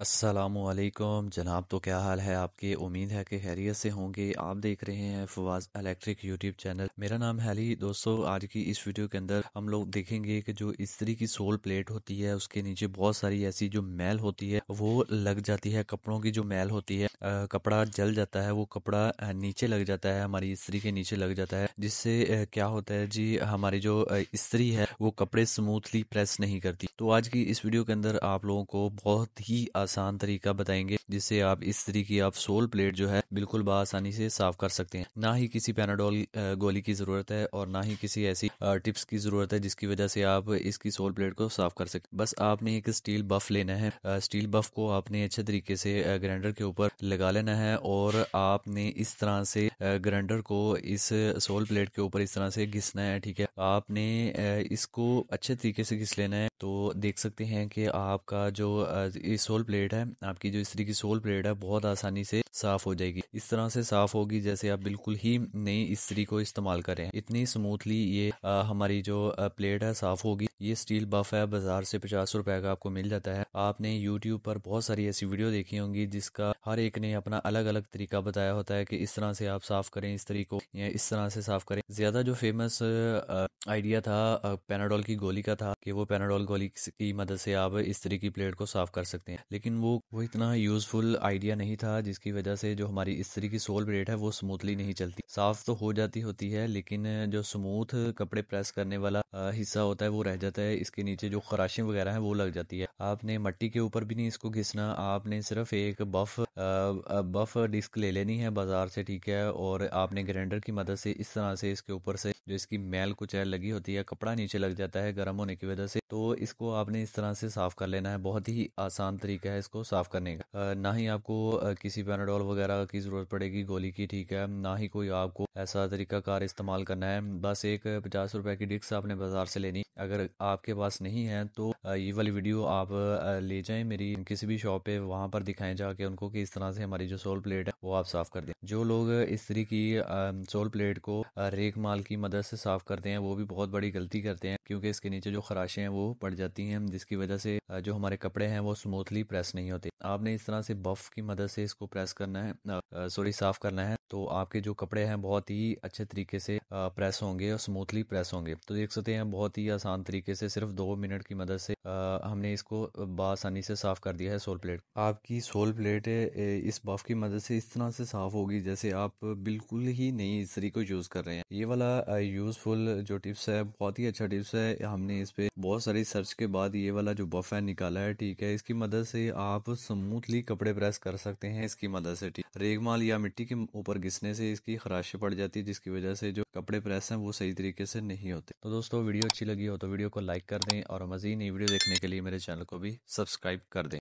असलकुम जनाब तो क्या हाल है आपके उम्मीद है कि खैरियत से होंगे आप देख रहे हैं फवाज इलेक्ट्रिक यूट्यूब चैनल मेरा नाम हैली दोस्तों आज की इस वीडियो के अंदर हम लोग देखेंगे कि जो इस्त्री की सोल प्लेट होती है उसके नीचे बहुत सारी ऐसी जो मैल होती है वो लग जाती है कपड़ों की जो मैल होती है आ, कपड़ा जल जाता है वो कपड़ा नीचे लग जाता है हमारी इस्त्री के नीचे लग जाता है जिससे क्या होता है जी हमारी जो इस्त्री है वो कपड़े स्मूथली प्रेस नहीं करती तो आज की इस वीडियो के अंदर आप लोगों को बहुत ही आसान तरीका बताएंगे जिससे आप इस तरीके आप सोल प्लेट जो है बिल्कुल बसानी से साफ कर सकते हैं ना ही किसी पैनाडोल गोली की ज़रूरत है और ना ही किसी ऐसी टिप्स की ज़रूरत है जिसकी वजह से आप इसकी सोल प्लेट को साफ कर सकते बस आपने एक स्टील बफ लेना है स्टील बफ को आपने अच्छे तरीके से ग्राइंडर के ऊपर लगा लेना है और आपने इस तरह से ग्राइंडर को इस सोल प्लेट के ऊपर इस तरह से घिसना है ठीक है आपने इसको अच्छे तरीके से घिस लेना है तो देख सकते हैं कि आपका जो इस सोल प्लेट प्लेट है आपकी जो स्त्री की सोल प्लेट है बहुत आसानी से साफ हो जाएगी इस तरह से साफ होगी जैसे आप बिल्कुल ही नई स्त्री को इस्तेमाल करें इतनी स्मूथली ये आ, हमारी जो प्लेट है साफ होगी ये स्टील बफ है बाजार से पचास रुपए का आपको मिल जाता है आपने यूट्यूब पर बहुत सारी ऐसी वीडियो देखी होंगी जिसका हर एक ने अपना अलग अलग तरीका बताया होता है कि इस तरह से आप साफ करें इस तरीको या इस तरह से साफ करें ज्यादा जो फेमस आइडिया था पेनाडोल की गोली का था कि वो पेनाडोल गोली की मदद से आप इस तरह की प्लेट को साफ कर सकते हैं लेकिन वो वो इतना यूजफुल आइडिया नहीं था जिसकी वजह से जो हमारी इस तरह की सोल प्लेट है वो स्मूथली नहीं चलती साफ तो हो जाती होती है लेकिन जो स्मूथ कपड़े प्रेस करने वाला हिस्सा होता है वो रह जाता है इसके नीचे जो खराशें वगैरह हैं वो लग जाती है आपने मट्टी के ऊपर भी नहीं इसको घिसना आपने सिर्फ एक बफ बफ डिस्क ले लेनी है बाजार से ठीक है और आपने ग्राइंडर की मदद से इस तरह से इसके ऊपर से जो इसकी मैल कुछ है लगी होती है कपड़ा नीचे लग जाता है गर्म होने की वजह से तो इसको आपने इस तरह से साफ कर लेना है बहुत ही आसान तरीका है इसको साफ करने का ना ही आपको किसी पैनाडोल वगैरह की जरूरत पड़ेगी गोली की ठीक है ना ही कोई आपको ऐसा तरीका कार इस्तेमाल करना है बस एक पचास रुपए की डिस्क आपने बाजार से लेनी अगर आपके पास नहीं है तो ये वाली वीडियो आप ले जाएं मेरी किसी भी शॉप पे वहाँ पर दिखाएं जाके उनको कि इस तरह से हमारी जो सोल प्लेट है वो आप साफ कर दें जो लोग तरह की सोल प्लेट को रेख माल की मदद से साफ करते हैं वो भी बहुत बड़ी गलती करते हैं क्योंकि इसके नीचे जो खराशें हैं वो पड़ जाती हैं जिसकी वजह से जो हमारे कपड़े हैं वो स्मूथली प्रेस नहीं होते आपने इस तरह से बफ की मदद से इसको प्रेस करना है सॉरी साफ करना है तो आपके जो कपड़े हैं बहुत ही अच्छे तरीके से प्रेस होंगे और स्मूथली प्रेस होंगे तो देख सकते हैं बहुत ही आसान तरीके से सिर्फ दो मिनट की मदद से हमने इसको बासानी से साफ कर दिया है सोल प्लेट आपकी सोल प्लेट इस बफ की मदद से इस तरह से साफ होगी जैसे आप बिल्कुल ही नई इस्त्री को यूज कर रहे हैं ये वाला यूजफुल जो टिप्स है बहुत ही अच्छा टिप्स है हमने इस पे बहुत सारी सर्च के बाद ये वाला जो बफ है निकाला है ठीक है इसकी मदद से आप स्मूथली कपड़े प्रेस कर सकते हैं इसकी मदद से ठीक रेगमाल या मिट्टी के ऊपर घिसने से इसकी खराशें पड़ जाती है जिसकी वजह से जो कपड़े प्रेस हैं वो सही तरीके से नहीं होते तो दोस्तों वीडियो अच्छी लगी हो तो वीडियो को लाइक कर दें और मजीद नई वीडियो देखने के लिए मेरे चैनल को भी सब्सक्राइब कर दें